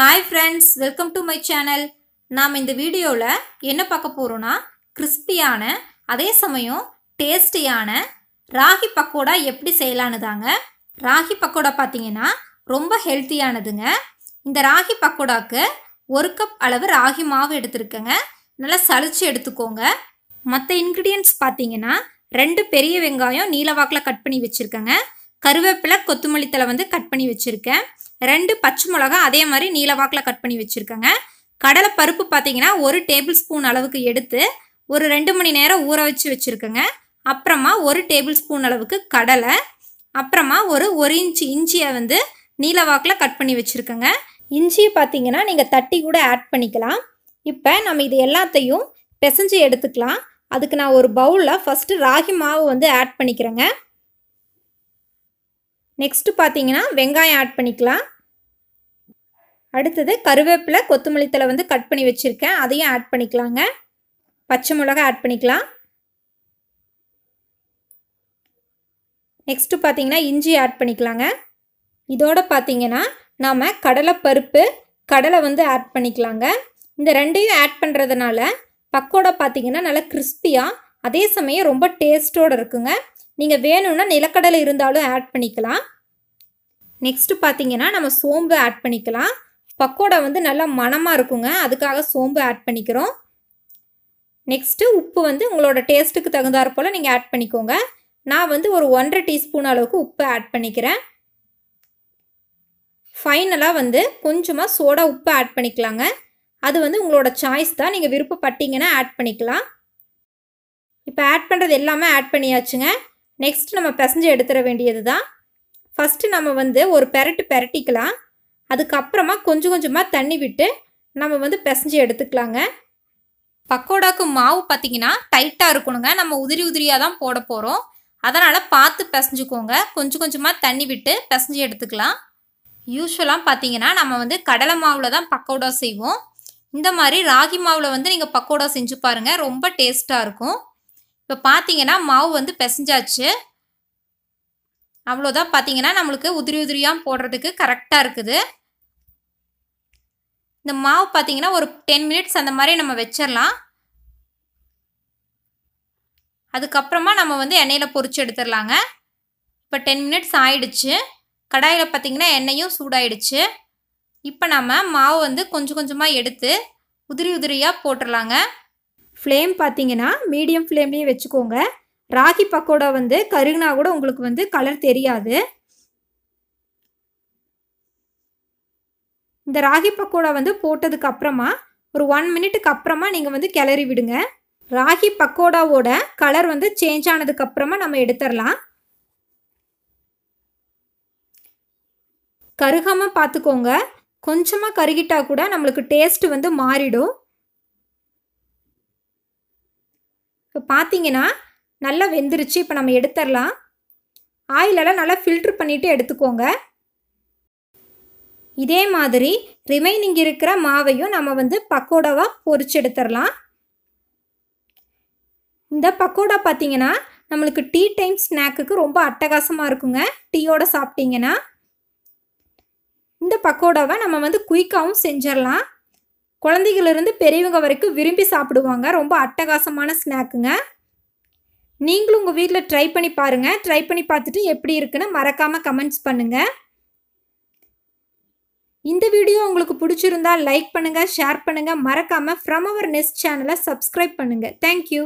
hi friends welcome to my channel நாம் இந்த வீடியோவில் என்ன பார்க்க போகிறோன்னா கிறிஸ்பியான அதே சமயம் டேஸ்டியான ராகி பக்கோடா எப்படி செய்யலான்னு தாங்க ராகி பக்கோடா பார்த்தீங்கன்னா ரொம்ப ஹெல்த்தியானதுங்க இந்த ராகி பக்கோடாவுக்கு ஒரு கப் அளவு ராகி மாவு எடுத்துருக்கேங்க நல்லா சளிச்சு எடுத்துக்கோங்க மற்ற இன்க்ரீடியன்ட்ஸ் பார்த்தீங்கன்னா ரெண்டு பெரிய வெங்காயம் நீலவாக்கில் கட் பண்ணி வச்சுருக்கேங்க கருவேப்பிலை கொத்தமல்லி தலை வந்து கட் பண்ணி வச்சுருக்கேன் ரெண்டு பச்சை மிளகா அதே மாதிரி வாக்கில் கட் பண்ணி வச்சுருக்கேங்க கடலை பருப்பு பார்த்தீங்கன்னா ஒரு டேபிள் ஸ்பூன் அளவுக்கு எடுத்து ஒரு ரெண்டு மணி நேரம் ஊற வச்சு வச்சுருக்கேங்க அப்புறமா ஒரு டேபிள் ஸ்பூன் அளவுக்கு கடலை அப்புறமா ஒரு ஒரு இன்ச்சு இஞ்சியை வந்து வாக்கில் கட் பண்ணி வச்சுருக்கேங்க இஞ்சியை பார்த்தீங்கன்னா நீங்கள் தட்டி கூட ஆட் பண்ணிக்கலாம் இப்போ நம்ம இது எல்லாத்தையும் பிசைஞ்சு எடுத்துக்கலாம் அதுக்கு நான் ஒரு பவுலில் ஃபஸ்ட்டு ராகி மாவு வந்து ஆட் பண்ணிக்கிறேங்க நெக்ஸ்ட்டு பார்த்தீங்கன்னா வெங்காயம் ஆட் பண்ணிக்கலாம் அடுத்தது கருவேப்பிலை கொத்தமல்லி வந்து கட் பண்ணி வச்சுருக்கேன் அதையும் ஆட் பண்ணிக்கலாங்க பச்சை மிளகா ஆட் பண்ணிக்கலாம் நெக்ஸ்ட்டு பார்த்தீங்கன்னா இஞ்சி ஆட் பண்ணிக்கலாங்க இதோட பார்த்தீங்கன்னா நாம் கடலை பருப்பு கடலை வந்து ஆட் பண்ணிக்கலாங்க இந்த ரெண்டையும் ஆட் பண்ணுறதுனால பக்கோட பார்த்தீங்கன்னா நல்லா கிறிஸ்பியாக அதே சமயம் ரொம்ப டேஸ்ட்டோடு இருக்குங்க நீங்கள் வேணும்னா நிலக்கடலை இருந்தாலும் ஆட் பண்ணிக்கலாம் நெக்ஸ்ட்டு பார்த்தீங்கன்னா நம்ம சோம்பு ஆட் பண்ணிக்கலாம் பக்கோடா வந்து நல்லா மனமாக இருக்குங்க அதுக்காக சோம்பு ஆட் பண்ணிக்கிறோம் நெக்ஸ்ட்டு உப்பு வந்து உங்களோட டேஸ்ட்டுக்கு தகுந்தாற் போல் நீங்கள் ஆட் பண்ணிக்கோங்க நான் வந்து ஒரு ஒன்றரை டீஸ்பூன் அளவுக்கு உப்பு ஆட் பண்ணிக்கிறேன் ஃபைனலாக வந்து கொஞ்சமாக சோடா உப்பு ஆட் பண்ணிக்கலாங்க அது வந்து உங்களோட சாய்ஸ் தான் நீங்கள் விருப்பப்பட்டீங்கன்னா ஆட் பண்ணிக்கலாம் இப்போ ஆட் பண்ணுறது எல்லாமே ஆட் பண்ணியாச்சுங்க நெக்ஸ்ட் நம்ம பிசைஞ்சு எடுத்துட வேண்டியது தான் ஃபஸ்ட்டு நம்ம வந்து ஒரு பெரட்டு பெரட்டிக்கலாம் அதுக்கப்புறமா கொஞ்சம் கொஞ்சமாக தண்ணி விட்டு நம்ம வந்து பிசைஞ்சு எடுத்துக்கலாங்க பக்கோடாக்கு மாவு பார்த்திங்கன்னா டைட்டாக இருக்கணுங்க நம்ம உதிரி உதிரியாக தான் போட போகிறோம் அதனால் பார்த்து பிசைஞ்சுக்கோங்க கொஞ்சம் கொஞ்சமாக தண்ணி விட்டு பிசைஞ்சு எடுத்துக்கலாம் யூஸ்வலாக பார்த்தீங்கன்னா நம்ம வந்து கடலை மாவில் தான் பக்கோடா செய்வோம் இந்த மாதிரி ராகி மாவில் வந்து நீங்கள் பக்கோடா செஞ்சு பாருங்கள் ரொம்ப டேஸ்ட்டாக இருக்கும் இப்போ பார்த்தீங்கன்னா மாவு வந்து பிசைஞ்சாச்சு அவ்வளோதான் பார்த்தீங்கன்னா நம்மளுக்கு உதிரி உதிரியாக போடுறதுக்கு கரெக்டாக இருக்குது இந்த மாவு பார்த்தீங்கன்னா ஒரு டென் மினிட்ஸ் அந்த மாதிரி நம்ம வச்சிடலாம் அதுக்கப்புறமா நம்ம வந்து எண்ணெயில் பொறிச்சு எடுத்துடலாங்க இப்போ டென் மினிட்ஸ் ஆயிடுச்சு கடாயில் பார்த்திங்கன்னா எண்ணெயும் சூடாயிடுச்சு இப்போ நம்ம மாவு வந்து கொஞ்சம் கொஞ்சமாக எடுத்து உதிரி உதிரியாக போட்டுடலாங்க ஃப்ளேம் பார்த்தீங்கன்னா மீடியம் ஃப்ளேம்லேயே வச்சுக்கோங்க ராகி பக்கோடா வந்து கருகுனா கூட உங்களுக்கு வந்து கலர் தெரியாது இந்த ராகி பக்கோடா வந்து போட்டதுக்கு அப்புறமா ஒரு ஒன் மினிட்டுக்கு அப்புறமா நீங்கள் வந்து கிளறி விடுங்க ராகி பக்கோடாவோட கலர் வந்து சேஞ்ச் ஆனதுக்கு அப்புறமா நம்ம எடுத்துடலாம் கருகாமல் பார்த்துக்கோங்க கொஞ்சமாக கருகிட்டா கூட நம்மளுக்கு டேஸ்ட் வந்து மாறிடும் இப்போ பார்த்தீங்கன்னா நல்லா வெந்துருச்சு இப்போ நம்ம எடுத்துடலாம் ஆயிலெல்லாம் நல்லா ஃபில்ட்ரு பண்ணிவிட்டு எடுத்துக்கோங்க இதே மாதிரி ரிமைனிங் இருக்கிற மாவையும் நம்ம வந்து பக்கோடாவாக பொறிச்சு எடுத்துடலாம் இந்த பக்கோடா பார்த்தீங்கன்னா நம்மளுக்கு டீ டைம் ஸ்நாக்குக்கு ரொம்ப அட்டகாசமாக இருக்குங்க டீயோடு சாப்பிட்டீங்கன்னா இந்த பக்கோடாவை நம்ம வந்து குயிக்காகவும் செஞ்சிடலாம் குழந்தைகளிருந்து பெரியவங்க வரைக்கும் விரும்பி சாப்பிடுவாங்க ரொம்ப அட்டகாசமான ஸ்நாக்குங்க நீங்களும் உங்கள் வீட்டில் ட்ரை பண்ணி பாருங்கள் ட்ரை பண்ணி பார்த்துட்டு எப்படி இருக்குன்னு மறக்காமல் கமெண்ட்ஸ் பண்ணுங்கள் இந்த வீடியோ உங்களுக்கு பிடிச்சிருந்தா லைக் பண்ணுங்கள் ஷேர் பண்ணுங்கள் மறக்காமல் ஃப்ரம் அவர் நெஸ்ட் சேனலை சப்ஸ்கிரைப் பண்ணுங்கள் தேங்க்யூ